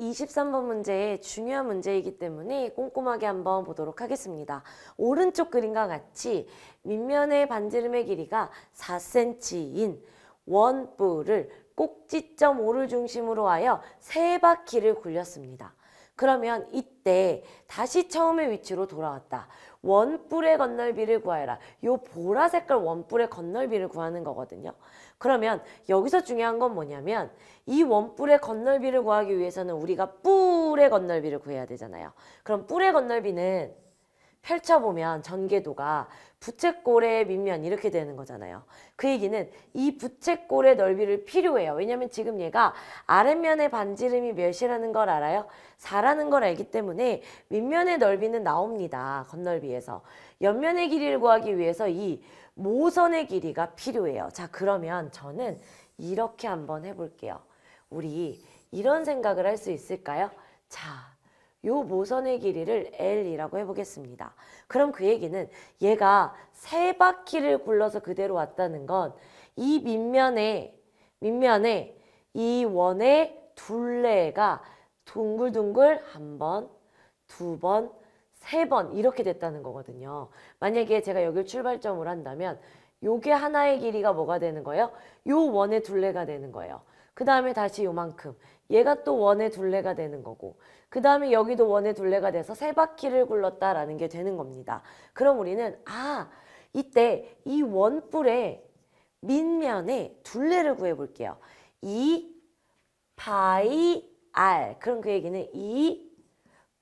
23번 문제의 중요한 문제이기 때문에 꼼꼼하게 한번 보도록 하겠습니다. 오른쪽 그림과 같이 밑면의 반지름의 길이가 4cm인 원뿔을 꼭지점 5를 중심으로 하여 세 바퀴를 굴렸습니다. 그러면 이때 다시 처음의 위치로 돌아왔다. 원뿔의 건널비를 구하여라. 요 보라 색깔 원뿔의 건널비를 구하는 거거든요. 그러면 여기서 중요한 건 뭐냐면 이 원뿔의 건널비를 구하기 위해서는 우리가 뿔의 건널비를 구해야 되잖아요. 그럼 뿔의 건널비는 펼쳐보면 전개도가 부채꼴의 밑면 이렇게 되는 거잖아요. 그 얘기는 이 부채꼴의 넓이를 필요해요. 왜냐면 지금 얘가 아랫면의 반지름이 몇이라는 걸 알아요? 4라는 걸 알기 때문에 윗면의 넓이는 나옵니다. 겉넓이에서. 옆면의 길이를 구하기 위해서 이 모선의 길이가 필요해요. 자 그러면 저는 이렇게 한번 해볼게요. 우리 이런 생각을 할 수 있을까요? 자요 모선의 길이를 L이라고 해보겠습니다. 그럼 그 얘기는 얘가 세 바퀴를 굴러서 그대로 왔다는 건 이 밑면에 밑면에 이 원의 둘레가 둥글둥글 한 번, 두 번, 세 번 이렇게 됐다는 거거든요. 만약에 제가 여기를 출발점으로 한다면 요게 하나의 길이가 뭐가 되는 거예요? 요 원의 둘레가 되는 거예요. 그 다음에 다시 요만큼 얘가 또 원의 둘레가 되는 거고 그 다음에 여기도 원의 둘레가 돼서 세 바퀴를 굴렀다라는 게 되는 겁니다. 그럼 우리는 아 이때 이 원뿔의 밑면에 둘레를 구해볼게요. 2 파이 r 그럼 그 얘기는 2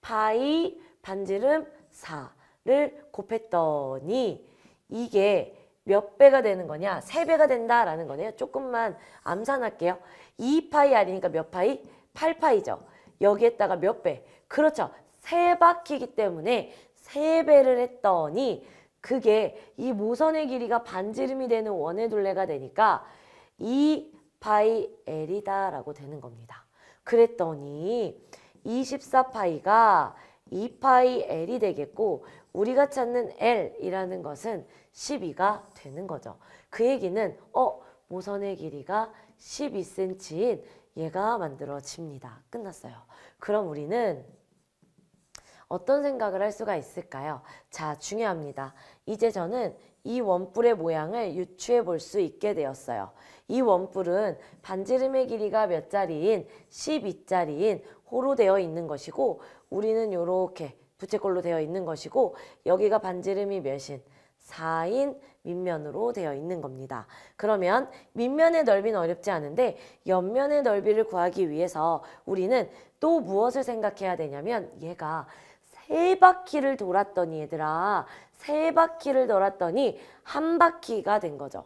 파이 반지름 4를 곱했더니 이게 몇 배가 되는 거냐? 세배가 된다라는 거네요. 조금만 암산할게요. 2파이R이니까 몇 파이? 8파이죠. 여기에다가 몇 배? 그렇죠. 세 바퀴기 이 때문에 세 배를 했더니 그게 이 모선의 길이가 반지름이 되는 원의 둘레가 되니까 2파이 L이다라고 되는 겁니다. 그랬더니 24파이가 2파이 L이 되겠고 우리가 찾는 L이라는 것은 12가 되는 거죠. 그 얘기는 어 모선의 길이가 12cm인 얘가 만들어집니다. 끝났어요. 그럼 우리는 어떤 생각을 할 수가 있을까요? 자, 중요합니다. 이제 저는 이 원뿔의 모양을 유추해 볼 수 있게 되었어요. 이 원뿔은 반지름의 길이가 몇 자리인 12자리인 호로 되어 있는 것이고 우리는 이렇게 부채꼴로 되어 있는 것이고 여기가 반지름이 몇인? 4인 밑면으로 되어 있는 겁니다. 그러면 밑면의 넓이는 어렵지 않은데 옆면의 넓이를 구하기 위해서 우리는 또 무엇을 생각해야 되냐면 얘가 세 바퀴를 돌았더니 얘들아 세 바퀴를 돌았더니 한 바퀴가 된 거죠.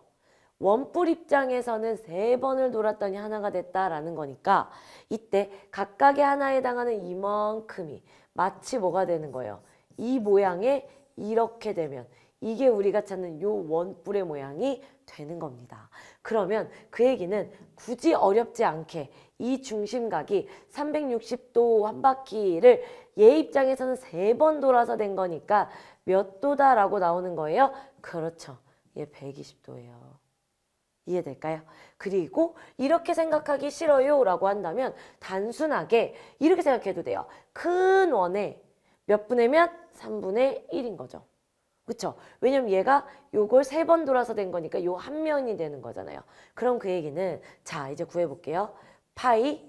원뿔 입장에서는 세 번을 돌았더니 하나가 됐다라는 거니까 이때 각각의 하나에 해당하는 이만큼이 마치 뭐가 되는 거예요. 이 모양에 이렇게 되면 이게 우리가 찾는 요 원뿔의 모양이 되는 겁니다. 그러면 그 얘기는 굳이 어렵지 않게 이 중심각이 360도 한 바퀴를 얘 입장에서는 세 번 돌아서 된 거니까 몇 도다라고 나오는 거예요? 그렇죠. 얘 120도예요. 이해될까요? 그리고 이렇게 생각하기 싫어요 라고 한다면 단순하게 이렇게 생각해도 돼요. 큰 원의 몇 분의 몇? 3분의 1인 거죠. 그렇죠 왜냐면 얘가 요걸 세 번 돌아서 된 거니까 요 한 면이 되는 거잖아요. 그럼 그 얘기는 자 이제 구해볼게요. 파이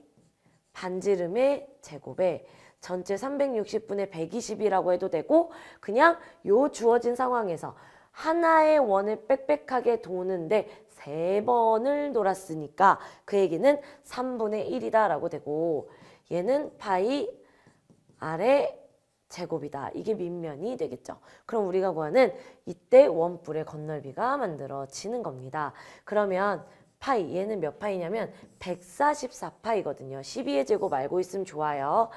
반지름의 제곱에 전체 360분의 120이라고 해도 되고 그냥 요 주어진 상황에서 하나의 원을 빽빽하게 도는데 세 번을 돌았으니까 그 얘기는 3분의 1이다 라고 되고 얘는 파이 아래 제곱이다. 이게 밑면이 되겠죠. 그럼 우리가 구하는 이때 원뿔의 겉넓이가 만들어지는 겁니다. 그러면 파이 얘는 몇 파이냐면 144파이거든요. 12의 제곱 알고 있으면 좋아요.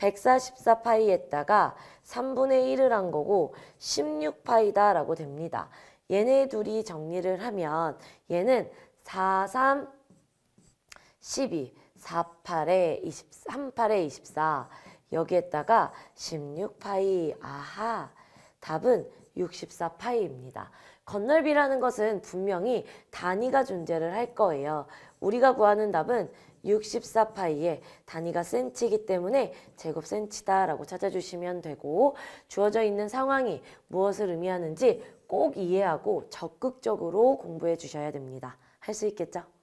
144파이에다가 3분의 1을 한 거고 16파이다 라고 됩니다. 얘네 둘이 정리를 하면 얘는 4, 3, 12, 4, 8에 23, 8에 24 여기에다가 16파이 아하 답은 64파이입니다. 건널비라는 것은 분명히 단위가 존재를 할 거예요. 우리가 구하는 답은 64파이에 단위가 센치이기 때문에 제곱 센치다 라고 찾아주시면 되고 주어져 있는 상황이 무엇을 의미하는지 꼭 이해하고 적극적으로 공부해 주셔야 됩니다. 할 수 있겠죠?